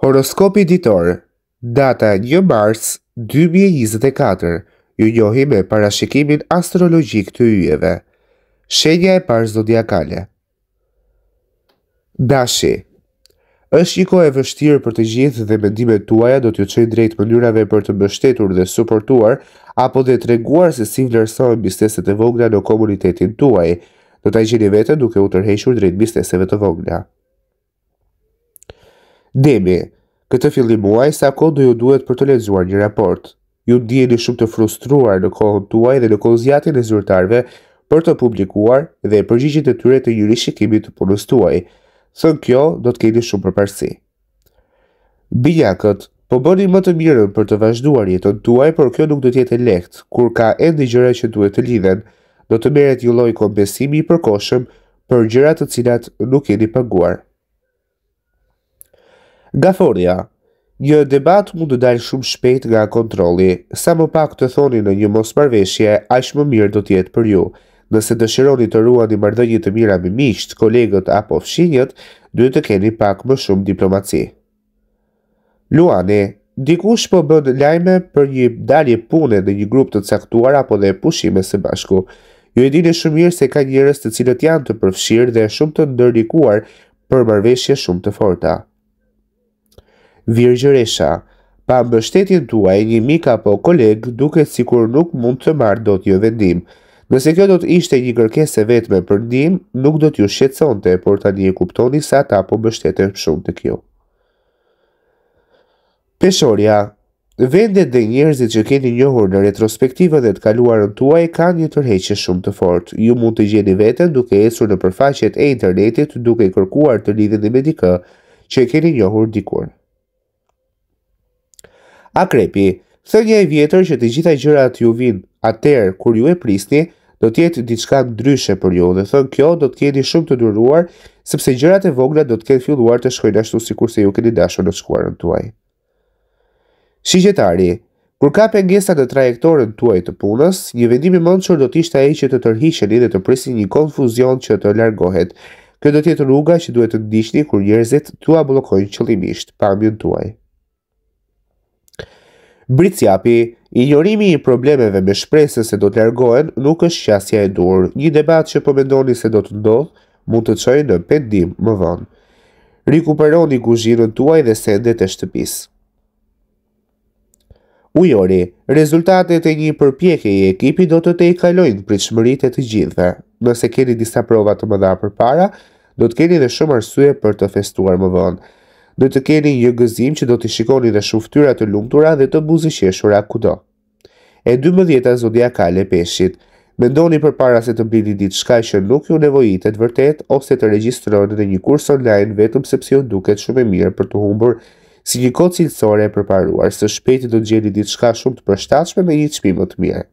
Horoskopi ditor, data 1 mars 2024, ju njohi me parashikimin astrologjik të yjeve. Shenja e parë zodiakale. Dashi. Është një kohë e vështirë për të gjithë dhe mendimet tuaja do të çojnë drejt mënyrave për të mbështetur dhe suportuar apo dhe treguar se si vlerësojnë bisedat e vogla në komunitetin tuaj. Do ta gjeni vetën duke u tërhequr drejt bisedave të vogla. Demi, këtë fillimuaj sa kohë do ju duhet për të lexuar një raport? Ju ndiheni shumë të frustruar në kohën tuaj dhe në kohën zjatin e zyrtarëve për të publikuar dhe përgjigjet e tyre të njëri rishikimi të punës tuaj. Thën kjo do të keni shumë parësi. Bijakët, po bëni më të mirën për të vazhduar jetën tuaj, por kjo nuk do të jetë lehtë kur ka endi gjëra që duhet të lidhen. Do të merret një lloj kompensimi i përkohshëm për gjërat të cilat nuk keni paguar. Gaforia Një debat mund të dalë shumë shpejt nga kontroli, sa më pak të thoni në një mos marveshje, aq më mirë do tjetë për ju. Nëse dëshironi të ruani mardhënjit të mira me miqt, kolegët apo fshinjët, duhet të keni pak më shumë diplomaci. Luani Dikush po bën lajme për një dalje pune në një grup të caktuar apo dhe pushime së bashku. Ju e dini shumë mirë se ka njerëz të cilët janë të përfshirë dhe shumë të ndërlikuar për marrëveshje shumë të forta. Virgjëresha, pa mbështetjen tuaj një mik apo koleg duke si kur nuk mund të marrë do t'jo vendim. Nëse kjo do t'ishte një gërkese vetë vetme për ndim, nuk do t'ju shqetsonte, por ta një kuptoni sa ta po mbështetën shumë të kjo. Peshoria, Vendet dhe njerëzit që keni njohur në retrospektive dhe të kaluarën tuaj kanë një tërheqe shumë të fort. Ju mund të gjeni vetën duke esur në përfaqet e internetit duke kërkuar të lidhën dhe medikë që keni njohur dikur. Akrepi, thënja e vjetër që të gjitha gjërat ju vinë atëherë kur ju e prisni, do të jetë diçka ndryshe për ju. Dhe thënë kjo do të keni shumë të duruar sepse gjërat e vogla do të kenë filluar të shkojnë ashtu sikur se ju keni dashur në shkuarën tuaj. Shigjetari, kur ka pengesa të trajektorën tuaj të punës, një vendim i mençur do të ishte ai që të tërhiqeni dhe të prisni një konfuzion që të largohet. Kjo do të jetë rruga që duhet të ndiqni kur njerëzit tua bllokojnë qëllimisht pamjen tuaj. Britsjapi, i njërimi i problemeve me shpresën se do të largohen nuk është qasja e durë. Një debat që po mendoni se do të ndodhë, mund të qojë në pendim më vonë. Rikuperoni guzhinën tuaj dhe sendet e shtëpis. Ujori, rezultatet e një përpjeke i ekipi do të te i kalojnë për shmërit e të gjithve. Nëse keni disa prova të më dha për para, do të keni dhe shumë arsue për të festuar më vonë do të keni një gëzim që do të shikoni dhe shuftyra të lumtura dhe të buzëqeshura kudo. E 12-a zodiakale peshit, Mendoni për para se të bini ditë shkaj që nuk ju nevojitet vërtet ose të regjistroni në një kurs online vetëm sepse ju duket shumë e mirë për të humbur si një kod cilësore e përparuar, së shpeti do të gjeni ditë shka shumë të përshtachme me një qmimë të mirë.